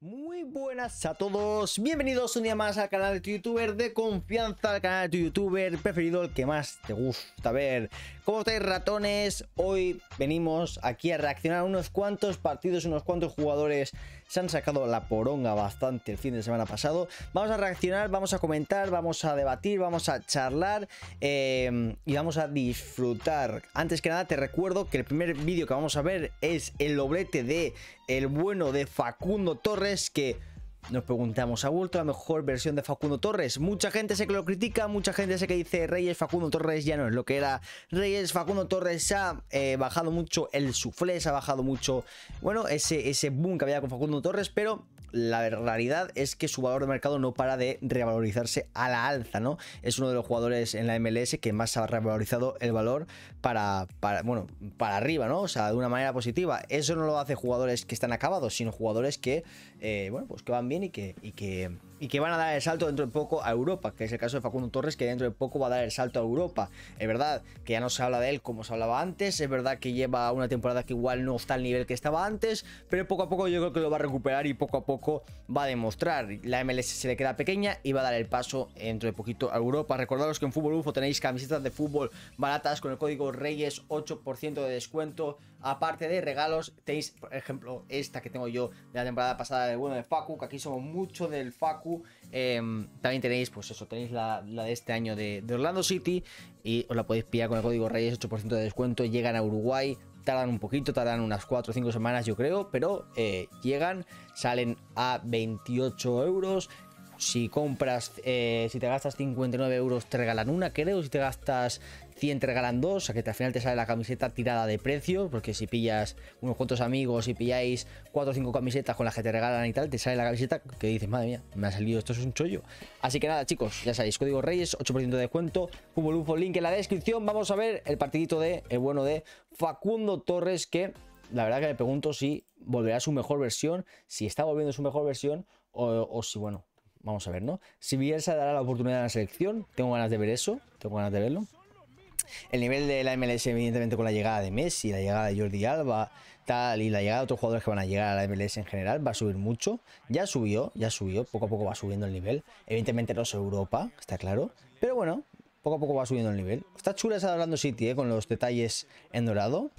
Muy buenas a todos, bienvenidos un día más al canal de tu youtuber de confianza, al canal de tu youtuber preferido, el que más te gusta ver, ¿Cómo estáis ratones? Hoy venimos aquí a reaccionar unos cuantos partidos, unos cuantos jugadores se han sacado la poronga bastante el fin de semana pasado. Vamos a reaccionar, vamos a comentar, vamos a debatir, vamos a charlar eh, y vamos a disfrutar. Antes que nada te recuerdo que el primer vídeo que vamos a ver es el doblete de el bueno de Facundo Torres que nos preguntamos, a vuelto la mejor versión de Facundo Torres? Mucha gente sé que lo critica, mucha gente sé que dice Reyes Facundo Torres ya no es lo que era. Reyes Facundo Torres ha eh, bajado mucho el suflé, se ha bajado mucho, bueno, ese, ese boom que había con Facundo Torres, pero la realidad es que su valor de mercado no para de revalorizarse a la alza, ¿no? Es uno de los jugadores en la MLS que más ha revalorizado el valor para, para, bueno, para arriba, ¿no? O sea, de una manera positiva. Eso no lo hace jugadores que están acabados, sino jugadores que, eh, bueno, pues que van también y que, y que y que van a dar el salto dentro de poco a Europa, que es el caso de Facundo Torres, que dentro de poco va a dar el salto a Europa. Es verdad que ya no se habla de él como se hablaba antes, es verdad que lleva una temporada que igual no está al nivel que estaba antes, pero poco a poco yo creo que lo va a recuperar y poco a poco va a demostrar. La MLS se le queda pequeña y va a dar el paso dentro de poquito a Europa. Recordaros que en Fútbol UFO tenéis camisetas de fútbol baratas con el código REYES 8% de descuento. Aparte de regalos, tenéis, por ejemplo, esta que tengo yo de la temporada pasada de bueno de Facu, que aquí somos mucho del Facu Em, también tenéis, pues eso, tenéis la, de este año de, Orlando City y os la podéis pillar con el código Reyes, 8% de descuento. Llegan a Uruguay, tardan un poquito, tardan unas 4 o 5 semanas, yo creo, pero eh, llegan, salen a 28 euros. Si compras, eh, si te gastas 59 euros, te regalan una, creo. Si te gastas 100 te regalan 2, o que al final te sale la camiseta tirada de precio, porque si pillas unos cuantos amigos y pilláis 4 o 5 camisetas con las que te regalan y tal, te sale la camiseta que dices, madre mía, me ha salido, esto es un chollo. Así que nada, chicos, ya sabéis, código Reyes, 8% de descuento, Cubo Lupo, link en la descripción. Vamos a ver el partidito de, el bueno de Facundo Torres, que la verdad que me pregunto si volverá a su mejor versión, si está volviendo a su mejor versión o, si, bueno, vamos a ver, ¿no? Si se dará la oportunidad a la selección, tengo ganas de ver eso, tengo ganas de verlo. El nivel de la MLS, evidentemente, con la llegada de Messi, la llegada de Jordi Alba, tal, y la llegada de otros jugadores que van a llegar a la MLS en general, va a subir mucho. Ya subió, ya subió, poco a poco va subiendo el nivel. Evidentemente no es Europa, está claro. Pero bueno, poco a poco va subiendo el nivel. Está chula esa de City, eh, con los detalles en dorado.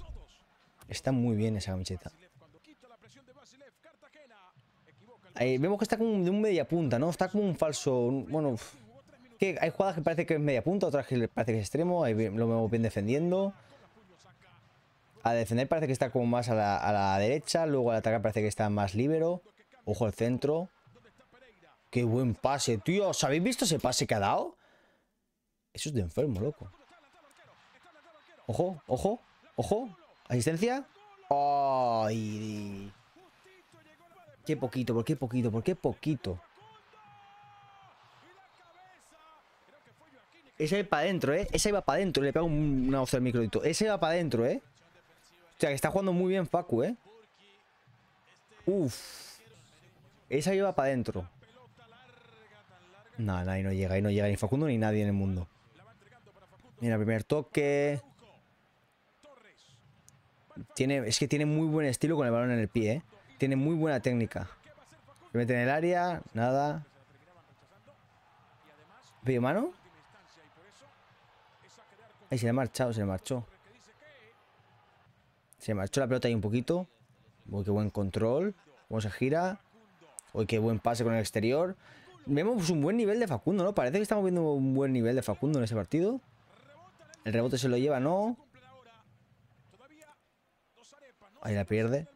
Está muy bien esa camiseta. vemos que está como de un media punta, ¿no? Está como un falso, bueno, que hay jugadas que parece que es media punta, otras que parece que es extremo, ahí lo vemos bien defendiendo. A defender parece que está como más a la, a la derecha, luego al atacar parece que está más libero. Ojo al centro. ¡Qué buen pase, tío! ¿Os habéis visto ese pase que ha dado? Eso es de enfermo, loco. Ojo, ojo, ojo. Asistencia. ¡Ay! Qué poquito, por qué poquito, por qué poquito. Esa iba para adentro, ¿eh? Esa iba para adentro. Le pego una hoz al micro. Esa iba para adentro, ¿eh? O sea, que está jugando muy bien Facu, ¿eh? Uf. Esa iba para adentro. No, ahí no llega. Ahí no llega ni Facundo ni nadie en el mundo. Mira, primer toque. Tiene, es que tiene muy buen estilo con el balón en el pie, ¿eh? Tiene muy buena técnica. Se mete en el área, nada. ¿Pide mano? Ahí se le ha marchado, se le marchó. Se marchó la pelota ahí un poquito. Uy, qué buen control. Vamos se gira. Uy, qué buen pase con el exterior. Vemos un buen nivel de Facundo, ¿no? Parece que estamos viendo un buen nivel de Facundo en ese partido. El rebote se lo lleva, ¿no? Ahí la pierde.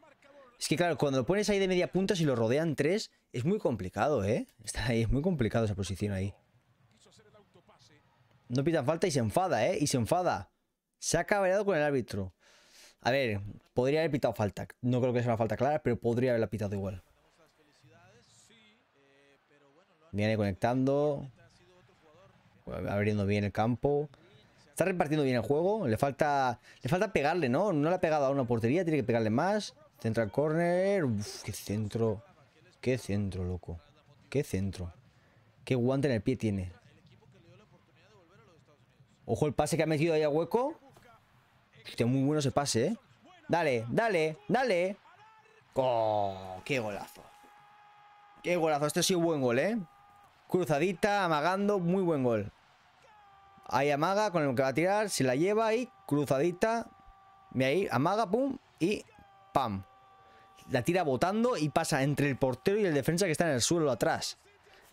Es que claro, cuando lo pones ahí de media punta, y lo rodean tres, es muy complicado, ¿eh? Está ahí, es muy complicado esa posición ahí. No pita falta y se enfada, ¿eh? Y se enfada. Se ha cabreado con el árbitro. A ver, podría haber pitado falta. No creo que sea una falta clara, pero podría haberla pitado igual. Viene conectando. Abriendo bien el campo. Está repartiendo bien el juego. Le falta le falta pegarle, ¿no? No le ha pegado a una portería. Tiene que pegarle más. Central corner córner. qué centro. Qué centro, loco. Qué centro. Qué guante en el pie tiene. Ojo el pase que ha metido ahí a hueco. Este muy bueno ese pase, ¿eh? Dale, dale, dale. ¡Oh, ¡Qué golazo! ¡Qué golazo! Este ha sido un buen gol, ¿eh? Cruzadita, amagando, muy buen gol. Ahí amaga con el que va a tirar, se la lleva ahí, cruzadita. me ahí, amaga, pum, y pam. La tira botando y pasa entre el portero y el defensa que está en el suelo atrás.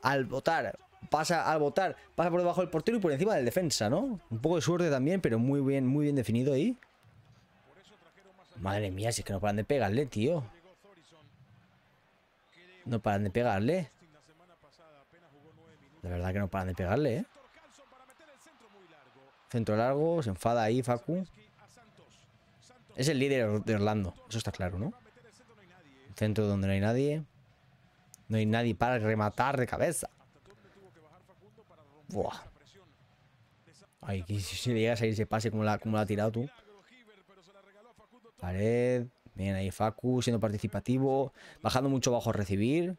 Al botar pasa al votar, pasa por debajo del portero y por encima del defensa, ¿no? Un poco de suerte también, pero muy bien, muy bien definido ahí. Madre mía, si es que no paran de pegarle, tío. No paran de pegarle. De verdad que no paran de pegarle, ¿eh? Centro largo, se enfada ahí Facu. Es el líder de Orlando, eso está claro, ¿no? Centro donde no hay nadie. No hay nadie para rematar de cabeza. Ay, si le llegas a ese pase como la, como ha tirado tú. Pared. Bien ahí Facu, siendo participativo. Bajando mucho bajo a recibir.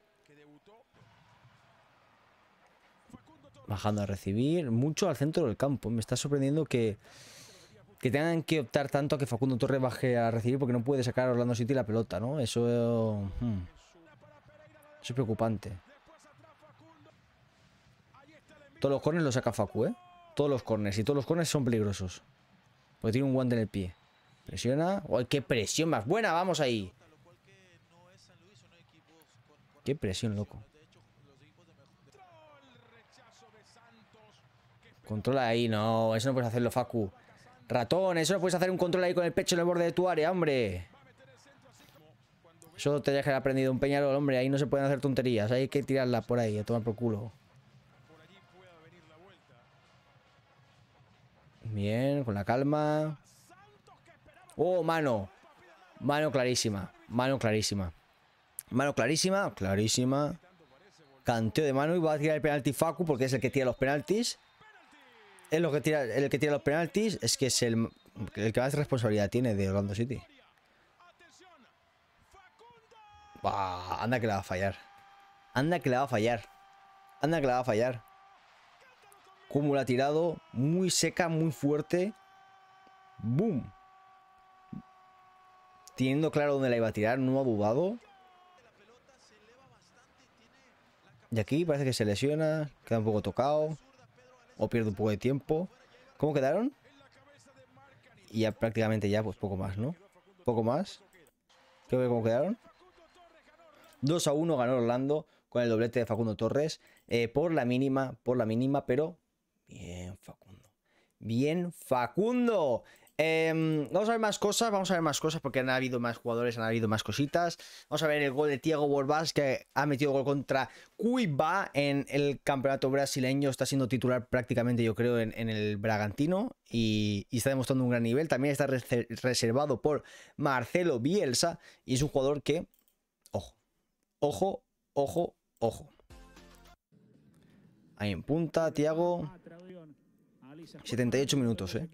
Bajando a recibir. Mucho al centro del campo. Me está sorprendiendo que, que tengan que optar tanto a que Facundo Torres baje a recibir porque no puede sacar a Orlando City la pelota, ¿no? Eso... Hmm. Eso es preocupante. Todos los corners los saca Facu, ¿eh? Todos los corners. Y todos los corners son peligrosos. Porque tiene un guante en el pie. Presiona. ¡Uy, qué presión más buena! ¡Vamos ahí! ¡Qué presión, loco! Controla ahí. No, eso no puedes hacerlo, Facu. Ratón, eso no puedes hacer un control ahí con el pecho en el borde de tu área, hombre. Eso te deja aprendido un peñarol, hombre. Ahí no se pueden hacer tonterías. Hay que tirarla por ahí, a tomar por culo. Bien, con la calma. Oh, mano. Mano clarísima. Mano clarísima. Mano clarísima. Clarísima. Canteo de mano y va a tirar el penalti Facu porque es el que tira los penaltis. Es lo que tira, el que tira los penaltis. Es que es el, que más responsabilidad tiene de Orlando City. anda que la va a fallar. Anda que la va a fallar. Anda que la va a fallar. Cómo la ha tirado. Muy seca, muy fuerte. ¡Boom! Teniendo claro dónde la iba a tirar, no ha dudado. Y aquí parece que se lesiona. Queda un poco tocado. O pierde un poco de tiempo. ¿Cómo quedaron? Y ya prácticamente ya, pues poco más, ¿no? Poco más. ¿Qué que cómo quedaron. 2 a 1 ganó Orlando con el doblete de Facundo Torres. Eh, por la mínima, por la mínima, pero Bien, Facundo. Bien, Facundo. Em, vamos a ver más cosas, vamos a ver más cosas porque han habido más jugadores, han habido más cositas. Vamos a ver el gol de Thiago Borbás que ha metido gol contra Cuiba en el campeonato brasileño. Está siendo titular prácticamente, yo creo, en, el Bragantino y, y, está demostrando un gran nivel. También está reservado por Marcelo Bielsa y es un jugador que, ojo, ojo, ojo, ojo. Ahí en punta, Tiago. 78 minutos, ¿eh?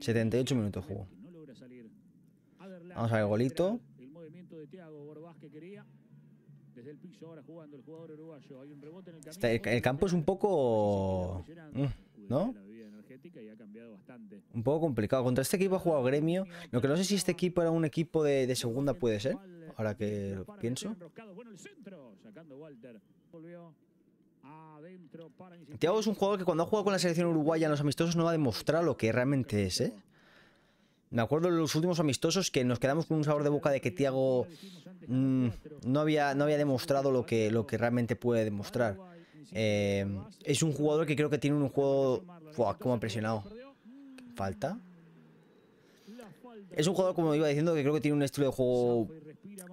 78 minutos jugó. Vamos a ver el golito. el, campo es un poco... Mm, ¿No? Un poco complicado. Contra este equipo ha jugado Gremio. Lo que no sé si este equipo era un equipo de, de segunda, puede ser. Ahora que pienso. Tiago es un jugador que cuando ha jugado con la selección uruguaya en los amistosos no va a demostrar lo que realmente es, ¿eh? Me acuerdo de los últimos amistosos que nos quedamos con un sabor de boca de que Tiago mm, no, había, no había demostrado lo que, lo que realmente puede demostrar. Eh, es un jugador que creo que tiene un juego... Wow, ¡Cómo ha presionado! ¿Falta? Es un jugador, como iba diciendo, que creo que tiene un estilo de juego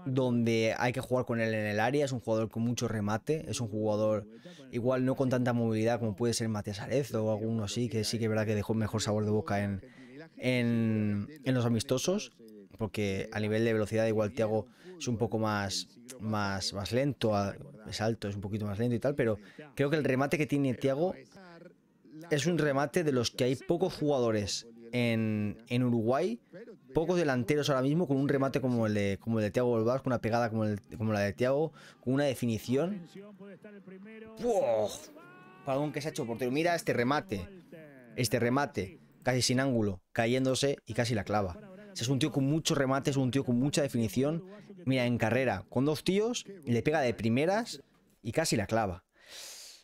donde hay que jugar con él en el área. Es un jugador con mucho remate. Es un jugador igual no con tanta movilidad como puede ser Matías Arez o alguno así, que sí que es verdad que dejó mejor sabor de boca en, en, en los amistosos. Porque a nivel de velocidad igual Tiago es un poco más, más, más lento, es alto, es un poquito más lento y tal, pero creo que el remate que tiene Tiago es un remate de los que hay pocos jugadores en, Uruguay pocos delanteros ahora mismo con un remate como el de, como el de Thiago con una pegada como, la de Thiago, con una definición. ¡Wow! que se ha hecho portero. Mira este remate. Este remate, casi sin ángulo, cayéndose y casi la clava. Es un tío con muchos remates, un tío con mucha definición. Mira, en carrera, con dos tíos, le pega de primeras y casi la clava.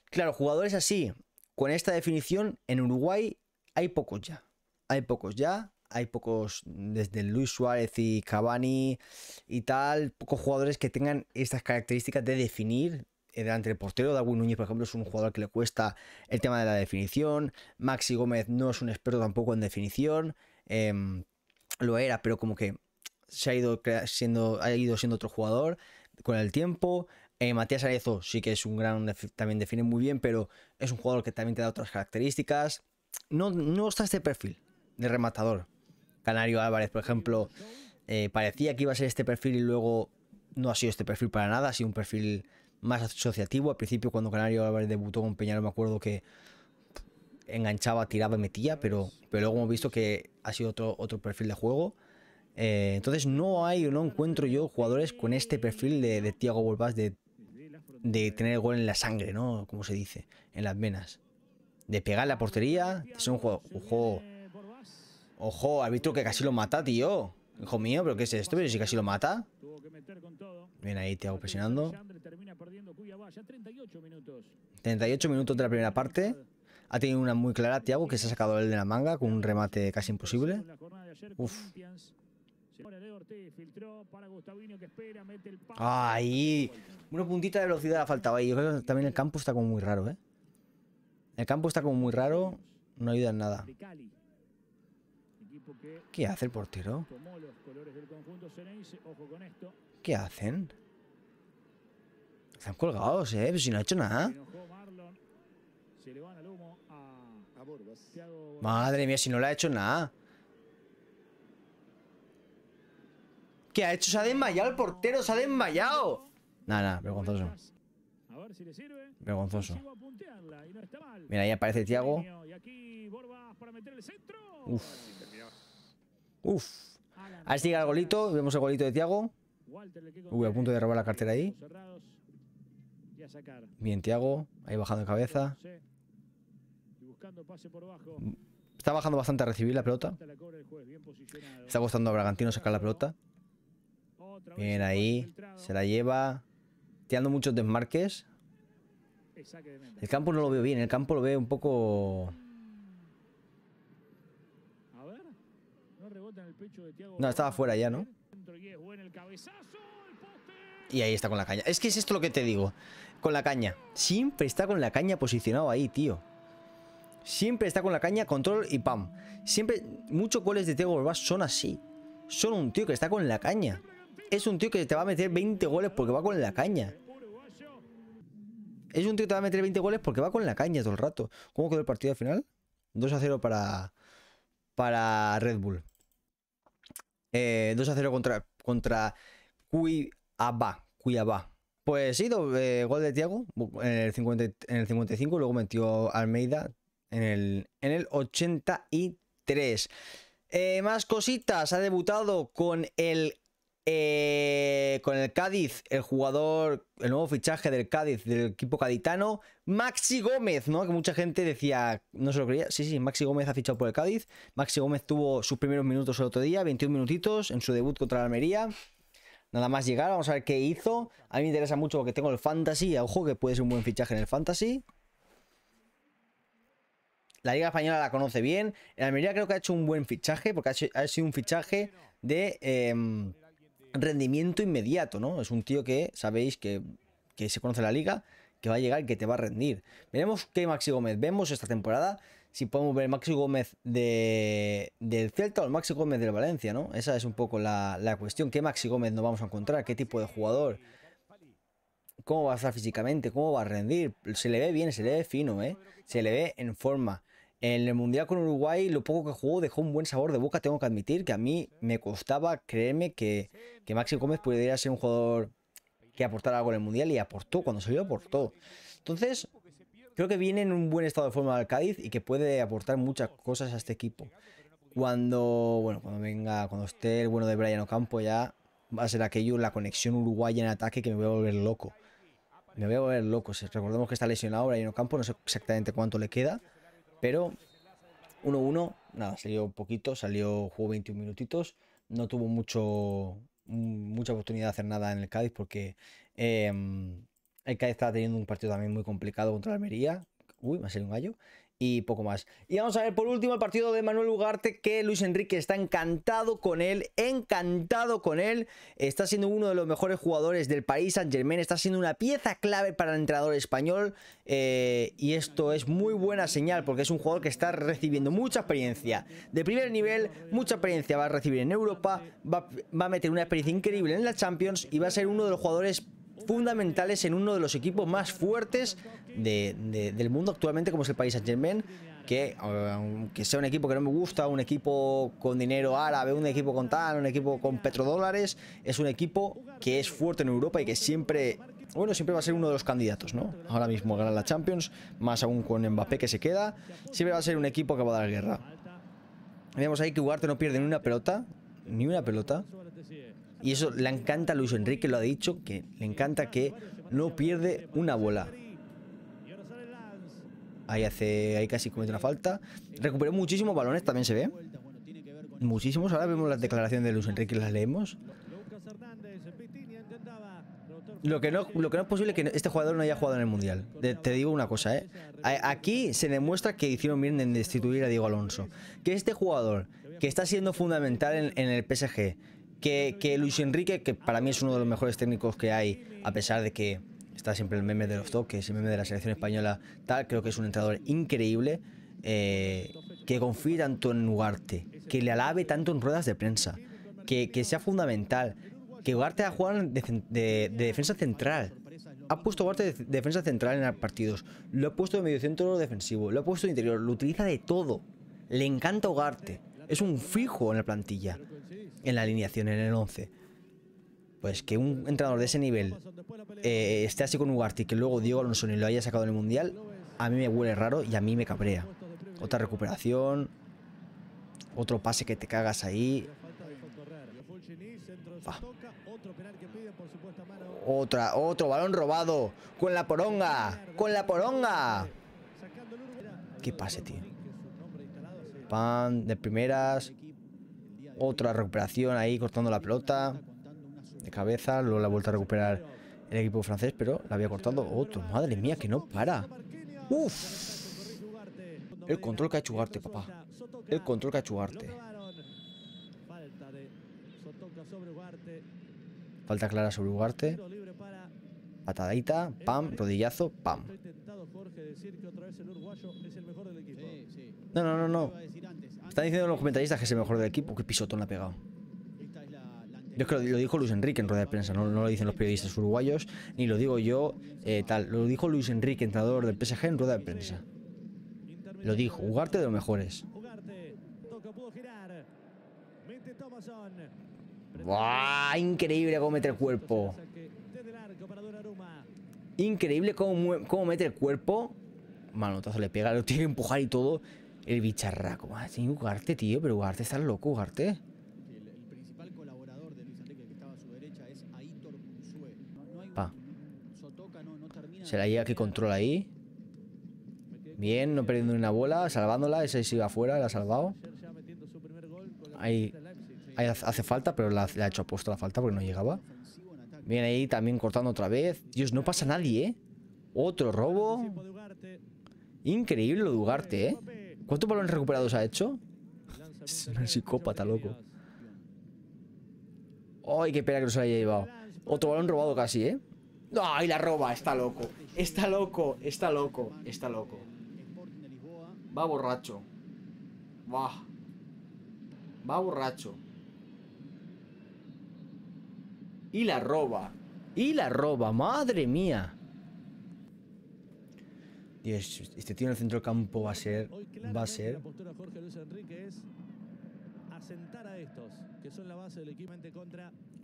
Claro, jugadores así, con esta definición, en Uruguay hay pocos ya hay pocos ya, hay pocos, desde Luis Suárez y Cavani y tal, pocos jugadores que tengan estas características de definir delante del portero. Darwin Núñez, por ejemplo, es un jugador que le cuesta el tema de la definición. Maxi Gómez no es un experto tampoco en definición. Em, lo era, pero como que se ha ido siendo, ha ido siendo otro jugador con el tiempo. Eh, Matías Arezo sí que es un gran, también define muy bien, pero es un jugador que también te da otras características. No, no está este perfil, de rematador. Canario Álvarez, por ejemplo, eh, parecía que iba a ser este perfil y luego no ha sido este perfil para nada, ha sido un perfil más asociativo. Al principio, cuando Canario Álvarez debutó con Peñarol, me acuerdo que enganchaba, tiraba y metía, pero, pero luego hemos visto que ha sido otro, otro perfil de juego. Eh, entonces no hay o no encuentro yo jugadores con este perfil de, de Thiago de, de tener el gol en la sangre, ¿no? Como se dice, en las venas. De pegar la portería, es un juego, un juego Ojo, visto que casi lo mata, tío. Hijo mío, ¿pero qué es esto? Pero si casi lo mata. Bien ahí, te hago presionando. 38 minutos de la primera parte. Ha tenido una muy clara, Tiago, que se ha sacado el de la manga con un remate casi imposible. Uf. Ahí. Una puntita de velocidad ha faltaba ahí. también el campo está como muy raro, ¿eh? El campo está como muy raro. No ayuda en nada. ¿Qué hace el portero? ¿Qué hacen? Están colgados, ¿eh? Pero si no ha hecho nada. Madre mía, si no le ha hecho nada. ¿Qué ha hecho? Se ha desmayado el portero, se ha desmayado. Nada, nada, vergonzoso. Vergonzoso. Mira, ahí aparece Tiago. Uf. Uf. Ahí llega el golito. Vemos el golito de Tiago. Uy, a punto de robar la cartera ahí. Bien, Tiago. Ahí bajando de cabeza. Está bajando bastante a recibir la pelota. Está costando a Bragantino sacar la pelota. Bien, ahí. Se la lleva. Tirando muchos desmarques. El campo no lo veo bien. El campo lo ve un poco... No, estaba fuera ya, ¿no? Y ahí está con la caña. Es que es esto lo que te digo. Con la caña. Siempre está con la caña posicionado ahí, tío. Siempre está con la caña, control y pam. Siempre, muchos goles de Teo Gorbás son así. Son un tío que está con la caña. Es un tío que te va a meter 20 goles porque va con la caña. Es un tío que te va a meter 20 goles porque va con la caña todo el rato. ¿Cómo quedó el partido al final? 2 a 0 para, para Red Bull. 2 eh, a 0 contra, contra Cuiabá. Pues sí, eh, gol de Tiago en el, en el 55, luego metió Almeida en el, en el 83. Eh, más cositas, ha debutado con el eh, con el Cádiz, el jugador, el nuevo fichaje del Cádiz, del equipo caditano, Maxi Gómez, ¿no? Que mucha gente decía, no se lo creía. Sí, sí, Maxi Gómez ha fichado por el Cádiz. Maxi Gómez tuvo sus primeros minutos el otro día, 21 minutitos, en su debut contra la Almería. Nada más llegar, vamos a ver qué hizo. A mí me interesa mucho porque tengo el Fantasy, ojo que puede ser un buen fichaje en el Fantasy. La Liga Española la conoce bien. En Almería creo que ha hecho un buen fichaje, porque ha, sido un fichaje de. Em, rendimiento inmediato, ¿no? Es un tío que sabéis que, que se conoce la liga, que va a llegar y que te va a rendir. Veremos qué Maxi Gómez vemos esta temporada. Si podemos ver el Maxi Gómez de, del Celta o el Maxi Gómez del Valencia, ¿no? Esa es un poco la, la cuestión. ¿Qué Maxi Gómez nos vamos a encontrar? ¿Qué tipo de jugador? ¿Cómo va a estar físicamente? ¿Cómo va a rendir? Se le ve bien, se le ve fino, ¿eh? Se le ve en forma. En el Mundial con Uruguay, lo poco que jugó dejó un buen sabor de boca, tengo que admitir que a mí me costaba creerme que, que Maxi Gómez pudiera ser un jugador que aportara algo en el Mundial y aportó, cuando salió aportó. Entonces, creo que viene en un buen estado de forma al Cádiz y que puede aportar muchas cosas a este equipo. Cuando, bueno, cuando venga, cuando esté el bueno de Brian Ocampo ya va a ser aquello la conexión uruguaya en ataque que me voy a volver loco. Me voy a volver loco. recordemos que está lesionado Brian Ocampo, no sé exactamente cuánto le queda, pero 1-1, nada, salió poquito, salió, jugó 21 minutitos, no tuvo mucho, mucha oportunidad de hacer nada en el Cádiz porque em, el Cádiz estaba teniendo un partido también muy complicado contra la Almería. Uy, me ha salido un gallo y poco más. Y vamos a ver por último el partido de Manuel Ugarte, que Luis Enrique está encantado con él, encantado con él. Está siendo uno de los mejores jugadores del país, San Germain, está siendo una pieza clave para el entrenador español. Eh, y esto es muy buena señal, porque es un jugador que está recibiendo mucha experiencia de primer nivel, mucha experiencia va a recibir en Europa, va, va a meter una experiencia increíble en la Champions y va a ser uno de los jugadores fundamentales en uno de los equipos más fuertes del mundo actualmente, como es el país Saint Germain. Que aunque um, sea un equipo que no me gusta, un equipo con dinero árabe, un equipo con tal, un equipo con petrodólares, es un equipo que es fuerte en Europa y que siempre, bueno, siempre va a ser uno de los candidatos, ¿no? Ahora mismo ganar la Champions, más aún con Mbappé que se queda, siempre va a ser un equipo que va a dar guerra. Vemos ahí que Ugarte no pierde ni una pelota, ni una pelota. Y eso le encanta a Luis Enrique, lo ha dicho, que le encanta que no pierde una bola. Ahí hace, ahí casi comete una falta. Recuperó muchísimos balones, también se ve. Muchísimos. Ahora vemos las declaraciones de Luis Enrique, las leemos. Lo que, no, lo que no es posible es que este jugador no haya jugado en el Mundial. Te, digo una cosa, ¿eh? Aquí se demuestra que hicieron bien en destituir a Diego Alonso. Que este jugador, que está siendo fundamental en el PSG, que, Luis Enrique, que para mí es uno de los mejores técnicos que hay, a pesar de que está siempre el meme de los toques, el meme de la selección española, tal, creo que es un entrenador increíble, eh, que confíe tanto en Ugarte, que le alabe tanto en ruedas de prensa, que, sea fundamental, que Ugarte ha jugado de, defensa central. Ha puesto Ugarte de, defensa central en partidos, lo ha puesto de mediocentro defensivo, lo ha puesto de interior, lo utiliza de todo. Le encanta Ugarte. Es un fijo en la plantilla, en la alineación, en el 11. Pues que un entrenador de ese nivel eh, esté así con Ugarte y que luego Diego Alonso ni lo haya sacado en el Mundial, a mí me huele raro y a mí me cabrea. Otra recuperación, otro pase que te cagas ahí. Otra, otro balón robado. Con la poronga. Con la poronga. Qué pase, tío. Pan de primeras. Otra recuperación ahí cortando la pelota. De cabeza. Luego la vuelta a recuperar el equipo francés, pero la había cortado otro. Madre mía, que no para. Uf. El control que ha Ugarte, papá. El control que ha Ugarte. Falta clara sobre Ugarte. Patadita, pam, rodillazo, pam. No, no, no, no. Están diciendo los comentaristas que es el mejor del equipo. Qué pisotón le ha pegado. Yo creo que lo, dijo Luis Enrique en rueda de prensa, no, no, lo dicen los periodistas uruguayos, ni lo digo yo, eh, tal. Lo dijo Luis Enrique, entrenador del PSG, en rueda de prensa. Lo dijo, jugarte de los mejores. ¡Buah! Increíble cómo mete el cuerpo. Increíble cómo, cómo mete el cuerpo. Manotazo le pega, lo tiene que empujar y todo. El bicharraco. Ah, sin Ugarte, tío, pero Ugarte está loco, Ugarte. El, principal que Se la llega que controla ahí. Bien, no perdiendo ni una bola, salvándola. Ese se iba afuera, la ha salvado. Ahí, hace falta, pero la, ha hecho apuesta la falta porque no llegaba. Bien ahí también cortando otra vez. Dios, no pasa nadie, ¿eh? Otro robo. Increíble lo de Ugarte, ¿eh? ¿Cuántos balones recuperados ha hecho? Es un psicópata, loco. Ay, qué pena que no se haya llevado. Otro balón robado casi, ¿eh? ¡Ay, la roba! Está loco. Está loco, está loco, está loco. Va borracho. Va. Va borracho. Y la roba. Y la roba, madre mía este tío en el centro del campo va a ser. Va a ser.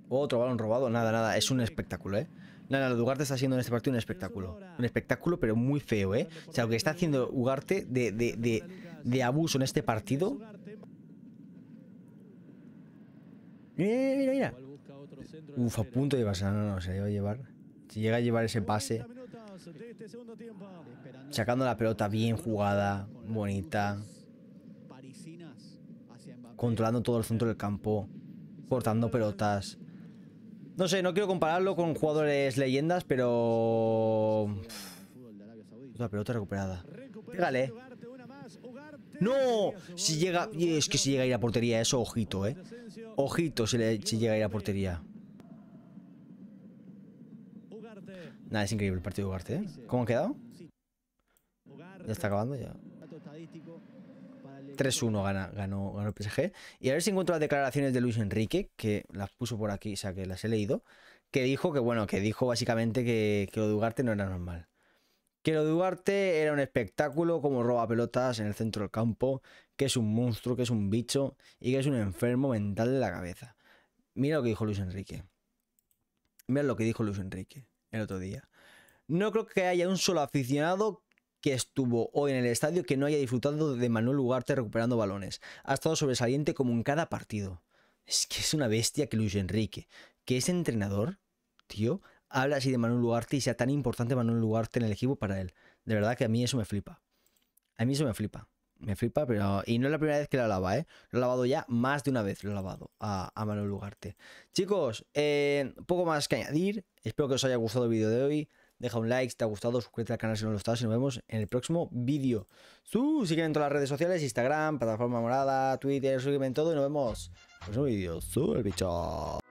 Otro balón robado, nada, nada, es un espectáculo, ¿eh? Nada, lo de Ugarte está haciendo en este partido un espectáculo. Un espectáculo, pero muy feo, ¿eh? O sea, lo que está haciendo Ugarte de, abuso en este partido. Mira, mira, mira. Uf, a punto de pasar. no, no, no, se lleva a llevar. Si llega a llevar ese pase. Este Sacando la pelota bien jugada, bonita. Controlando todo el centro del campo. Cortando pelotas. No sé, no quiero compararlo con jugadores leyendas, pero... la pelota recuperada. Pégale. Este ¡No! Si llega... Es que si llega a ir a portería eso, ojito, ¿eh? Ojito si llega a ir a portería. Nada, es increíble el partido de Ugarte. ¿eh? ¿Cómo han quedado? Ya está acabando ya. 3-1 gana, ganó, el PSG. Y a ver si encuentro las declaraciones de Luis Enrique, que las puso por aquí, o sea, que las he leído, que dijo que, bueno, que dijo básicamente que, que lo de Ugarte no era normal. Que lo de Ugarte era un espectáculo como roba pelotas en el centro del campo, que es un monstruo, que es un bicho y que es un enfermo mental de la cabeza. Mira lo que dijo Luis Enrique. Mira lo que dijo Luis Enrique el otro día. No creo que haya un solo aficionado que estuvo hoy en el estadio que no haya disfrutado de Manuel Ugarte recuperando balones. Ha estado sobresaliente como en cada partido. Es que es una bestia que Luis Enrique, que es entrenador, tío, habla así de Manuel Ugarte y sea tan importante Manuel Ugarte en el equipo para él. De verdad que a mí eso me flipa. A mí eso me flipa me flipa, pero. Y no es la primera vez que la lava, ¿eh? Lo he lavado ya más de una vez, lo he lavado a, malo lugar. Lugarte. Chicos, eh, poco más que añadir. Espero que os haya gustado el vídeo de hoy. Deja un like si te ha gustado, suscríbete al canal si no lo estás y nos vemos en el próximo vídeo. sígueme en todas las redes sociales, Instagram, plataforma morada, Twitter, sígueme en todo y nos vemos en el próximo vídeo. el bicho.